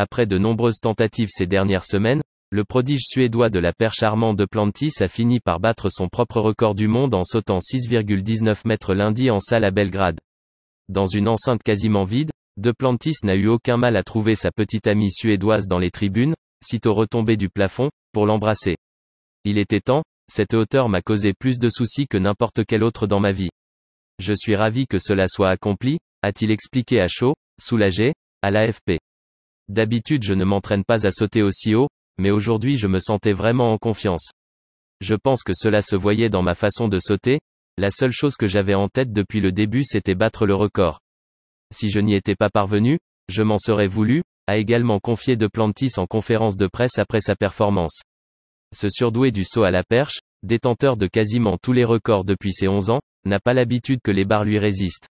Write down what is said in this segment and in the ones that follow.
Après de nombreuses tentatives ces dernières semaines, le prodige suédois de la perche charmante de Plantis a fini par battre son propre record du monde en sautant 6,19 mètres lundi en salle à Belgrade. Dans une enceinte quasiment vide, De Plantis n'a eu aucun mal à trouver sa petite amie suédoise dans les tribunes, sitôt retombée du plafond, pour l'embrasser. Il était temps, cette hauteur m'a causé plus de soucis que n'importe quel autre dans ma vie. Je suis ravi que cela soit accompli, a-t-il expliqué à chaud, soulagé, à l'AFP. D'habitude je ne m'entraîne pas à sauter aussi haut, mais aujourd'hui je me sentais vraiment en confiance. Je pense que cela se voyait dans ma façon de sauter, la seule chose que j'avais en tête depuis le début c'était battre le record. Si je n'y étais pas parvenu, je m'en serais voulu, a également confié De Plantis en conférence de presse après sa performance. Ce surdoué du saut à la perche, détenteur de quasiment tous les records depuis ses 11 ans, n'a pas l'habitude que les barres lui résistent.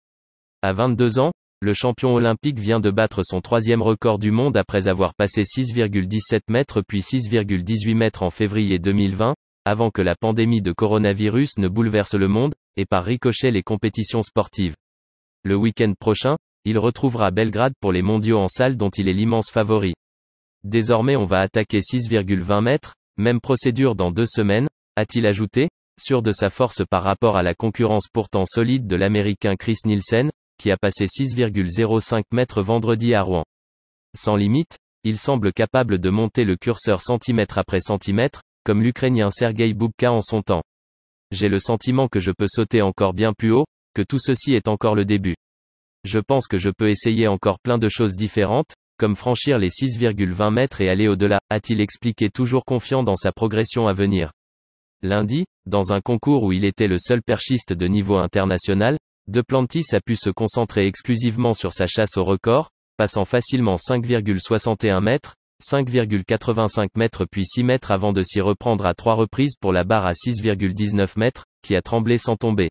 À 22 ans, le champion olympique vient de battre son troisième record du monde après avoir passé 6,17 mètres puis 6,18 mètres en février 2020, avant que la pandémie de coronavirus ne bouleverse le monde, et par ricochet les compétitions sportives. Le week-end prochain, il retrouvera Belgrade pour les mondiaux en salle dont il est l'immense favori. Désormais on va attaquer 6,20 mètres, même procédure dans deux semaines, a-t-il ajouté, sûr de sa force par rapport à la concurrence pourtant solide de l'Américain Chris Nielsen, qui a passé 6,05 mètres vendredi à Rouen. Sans limite, il semble capable de monter le curseur centimètre après centimètre, comme l'Ukrainien Sergei Boubka en son temps. J'ai le sentiment que je peux sauter encore bien plus haut, que tout ceci est encore le début. Je pense que je peux essayer encore plein de choses différentes, comme franchir les 6,20 mètres et aller au-delà, a-t-il expliqué toujours confiant dans sa progression à venir. Lundi, dans un concours où il était le seul perchiste de niveau international, Deplantis a pu se concentrer exclusivement sur sa chasse au record, passant facilement 5,61 m, 5,85 m puis 6 m avant de s'y reprendre à trois reprises pour la barre à 6,19 m, qui a tremblé sans tomber.